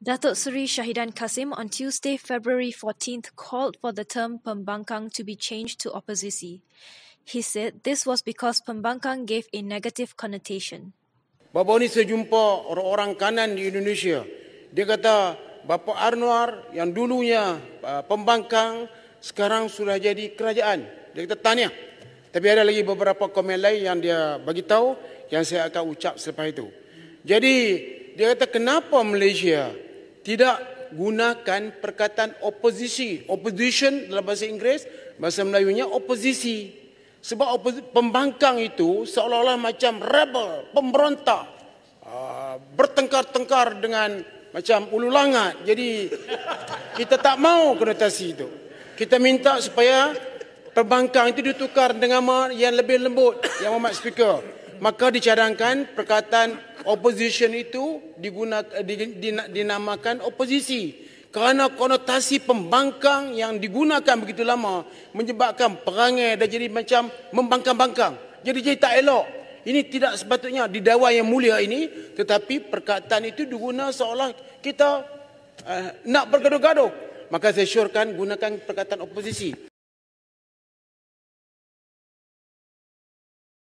Datuk Seri Shahidan Kasim on Tuesday, February 14th, called for the term Pembangkang to be changed to Opposisi. He said this was because Pembangkang gave a negative connotation. Bapak ini saya jumpa orang-orang kanan di Indonesia. Dia kata, Bapak Arnoar yang dulunya uh, Pembangkang sekarang sudah jadi kerajaan. Dia kata, tanya. Tapi ada lagi beberapa komen lain yang dia bagi tahu yang saya akan ucap selepas itu. Jadi, dia kata kenapa Malaysia tidak gunakan perkataan oposisi. Opposition dalam bahasa Inggeris, bahasa Melayunya oposisi. Sebab oposi, pembangkang itu seolah-olah macam rebel, pemberontak. Uh, bertengkar-tengkar dengan macam ulu langat. Jadi kita tak mau konotasi itu. Kita minta supaya pembangkang itu ditukar dengan yang lebih lembut, yang memat speaker. Maka dicadangkan perkataan opposition itu digunakan dinamakan oposisi kerana konotasi pembangkang yang digunakan begitu lama menyebabkan perangai dan jadi macam membangkang-bangkang jadi jadi tak elok ini tidak sepatutnya di dewan yang mulia ini tetapi perkataan itu diguna seolah kita uh, nak bergaduh-gaduh maka saya syorkan gunakan perkataan oposisi